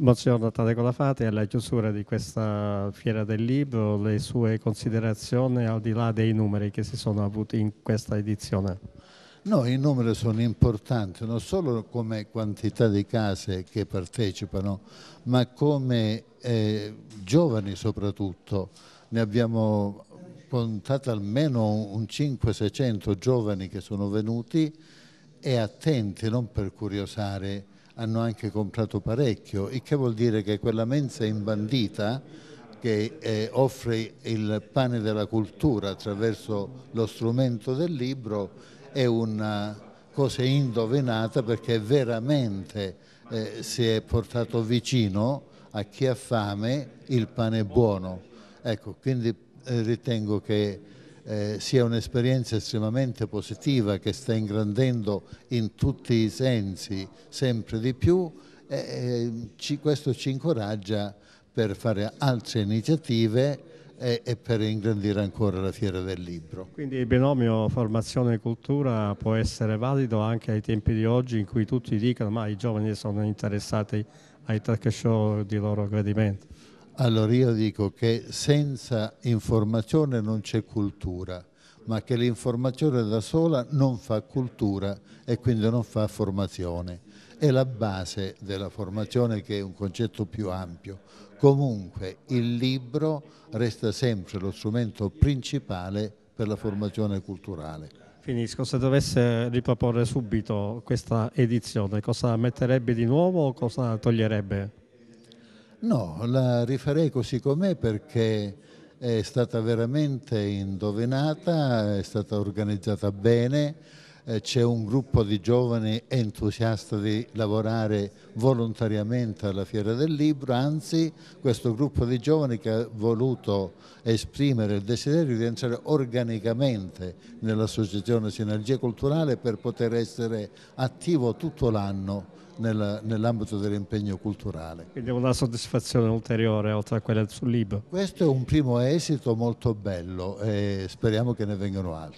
Monsignor Natale Colafati, alla chiusura di questa fiera del libro, le sue considerazioni al di là dei numeri che si sono avuti in questa edizione? No, i numeri sono importanti, non solo come quantità di case che partecipano, ma come eh, giovani soprattutto. Ne abbiamo contato almeno un 500-600 giovani che sono venuti, e attenti, non per curiosare, hanno anche comprato parecchio, il che vuol dire che quella mensa imbandita che eh, offre il pane della cultura attraverso lo strumento del libro è una cosa indovinata perché veramente eh, si è portato vicino a chi ha fame il pane buono. Ecco, quindi eh, ritengo che eh, sia un'esperienza estremamente positiva che sta ingrandendo in tutti i sensi sempre di più e eh, ci, questo ci incoraggia per fare altre iniziative e, eh, e, per ingrandire ancora la fiera del libro. Quindi il binomio formazione e cultura può essere valido anche ai tempi di oggi in cui tutti dicono ma i giovani sono interessati ai talk show di loro gradimento. Allora io dico che senza informazione non c'è cultura, ma che l'informazione da sola non fa cultura e quindi non fa formazione. È la base della formazione che è un concetto più ampio. Comunque il libro resta sempre lo strumento principale per la formazione culturale. Finisco, se dovesse riproporre subito questa edizione, cosa metterebbe di nuovo o cosa toglierebbe? No, la rifarei così com'è perché è stata veramente indovinata, è stata organizzata bene, eh, c'è un gruppo di giovani entusiasta di lavorare volontariamente alla Fiera del Libro, anzi questo gruppo di giovani che ha voluto esprimere il desiderio di entrare organicamente nell'associazione Sinergia Culturale per poter essere attivo tutto l'anno nell'ambito dell'impegno culturale. Quindi è una soddisfazione ulteriore oltre a quella sul libro. Questo è un primo esito molto bello e speriamo che ne vengano altri.